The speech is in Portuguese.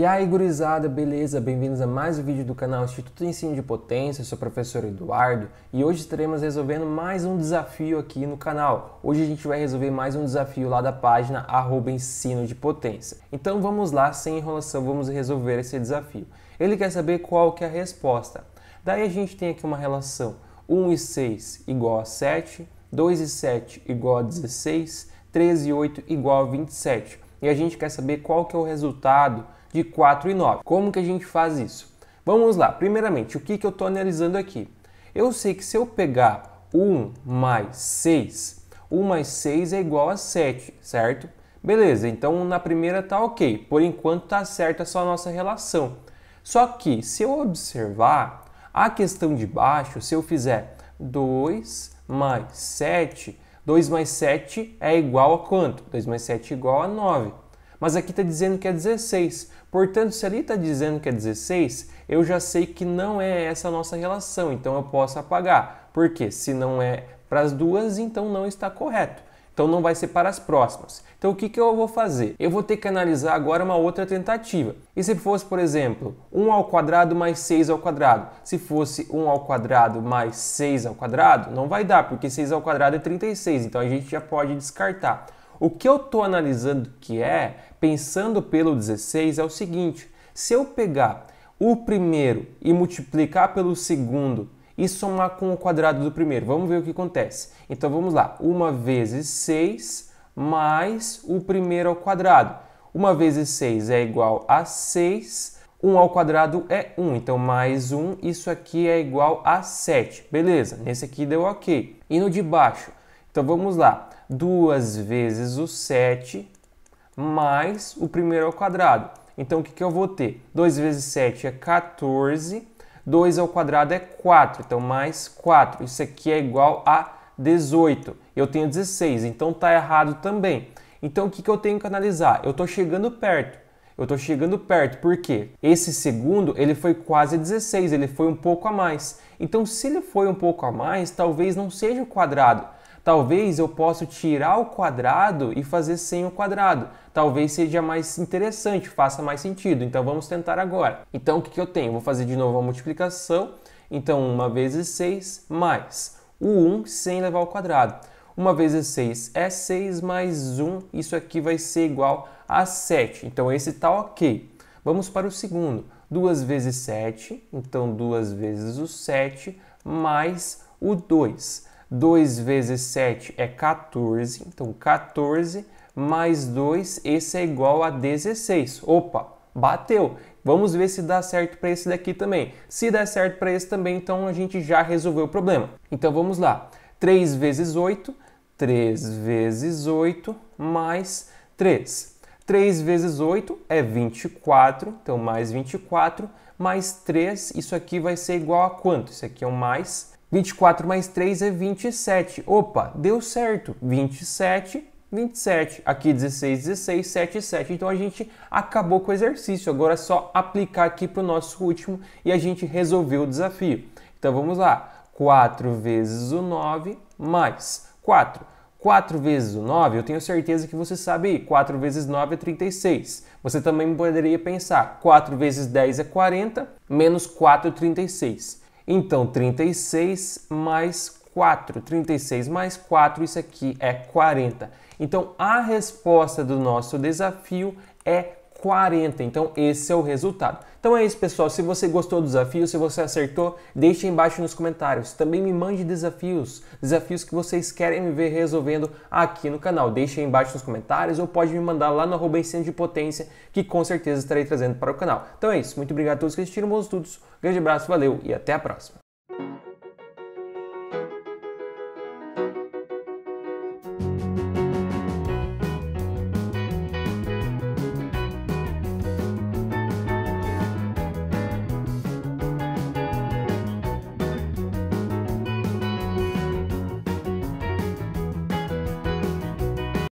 E aí, gurizada, beleza? Bem-vindos a mais um vídeo do canal Instituto Ensino de Potência, eu sou o professor Eduardo e hoje estaremos resolvendo mais um desafio aqui no canal. Hoje a gente vai resolver mais um desafio lá da página arroba ensino de potência. Então vamos lá, sem enrolação, vamos resolver esse desafio. Ele quer saber qual que é a resposta. Daí a gente tem aqui uma relação 1 e 6 igual a 7, 2 e 7 igual a 16, 13 e 8 igual a 27. E a gente quer saber qual que é o resultado de 4 e 9. Como que a gente faz isso? Vamos lá, primeiramente, o que, que eu estou analisando aqui? Eu sei que se eu pegar 1 mais 6, 1 mais 6 é igual a 7, certo? Beleza, então na primeira está ok, por enquanto está certa só a nossa relação. Só que se eu observar a questão de baixo, se eu fizer 2 mais 7, 2 mais 7 é igual a quanto? 2 mais 7 é igual a 9. Mas aqui está dizendo que é 16. Portanto, se ali está dizendo que é 16, eu já sei que não é essa a nossa relação, então eu posso apagar. Porque se não é para as duas, então não está correto. Então não vai ser para as próximas. Então o que, que eu vou fazer? Eu vou ter que analisar agora uma outra tentativa. E se fosse, por exemplo, 1 ao quadrado mais 6 ao quadrado? Se fosse 1 ao quadrado mais 6 ao quadrado, não vai dar, porque 6 ao quadrado é 36, então a gente já pode descartar. O que eu estou analisando que é, pensando pelo 16, é o seguinte: se eu pegar o primeiro e multiplicar pelo segundo e somar com o quadrado do primeiro, vamos ver o que acontece. Então vamos lá: 1 vezes 6 mais o primeiro ao quadrado. 1 vezes 6 é igual a 6, 1 ao quadrado é 1, então mais 1, isso aqui é igual a 7. Beleza, nesse aqui deu ok. E no de baixo? Então vamos lá duas vezes o 7 mais o primeiro ao quadrado. Então, o que, que eu vou ter? 2 vezes 7 é 14, 2 ao quadrado é 4, então mais 4. Isso aqui é igual a 18. Eu tenho 16, então está errado também. Então, o que, que eu tenho que analisar? Eu estou chegando perto. Eu estou chegando perto, por quê? esse segundo ele foi quase 16, ele foi um pouco a mais. Então, se ele foi um pouco a mais, talvez não seja o quadrado, Talvez eu possa tirar o quadrado e fazer sem o quadrado. Talvez seja mais interessante, faça mais sentido. Então vamos tentar agora. Então o que, que eu tenho? Vou fazer de novo a multiplicação. Então 1 vezes 6 mais o 1 sem levar ao quadrado. 1 vezes 6 é 6 mais 1, isso aqui vai ser igual a 7. Então esse está ok. Vamos para o segundo. 2 vezes 7, então 2 vezes o 7 mais o 2. 2 vezes 7 é 14, então 14 mais 2, esse é igual a 16. Opa, bateu. Vamos ver se dá certo para esse daqui também. Se der certo para esse também, então a gente já resolveu o problema. Então vamos lá. 3 vezes 8, 3 vezes 8 mais 3. 3 vezes 8 é 24, então mais 24, mais 3, isso aqui vai ser igual a quanto? Isso aqui é um mais 24 mais 3 é 27. Opa, deu certo. 27, 27. Aqui 16, 16, 7, 7. Então a gente acabou com o exercício. Agora é só aplicar aqui para o nosso último e a gente resolveu o desafio. Então vamos lá. 4 vezes o 9 mais 4. 4 vezes o 9, eu tenho certeza que você sabe aí. 4 vezes 9 é 36. Você também poderia pensar, 4 vezes 10 é 40, menos 4 é 36. Então, 36 mais 4. 36 mais 4, isso aqui é 40. Então, a resposta do nosso desafio é 40. 40. Então esse é o resultado. Então é isso, pessoal. Se você gostou do desafio, se você acertou, deixe embaixo nos comentários. Também me mande desafios, desafios que vocês querem me ver resolvendo aqui no canal. Deixe embaixo nos comentários ou pode me mandar lá no arroba de potência, que com certeza estarei trazendo para o canal. Então é isso. Muito obrigado a todos que assistiram, bons estudos. Grande abraço, valeu e até a próxima.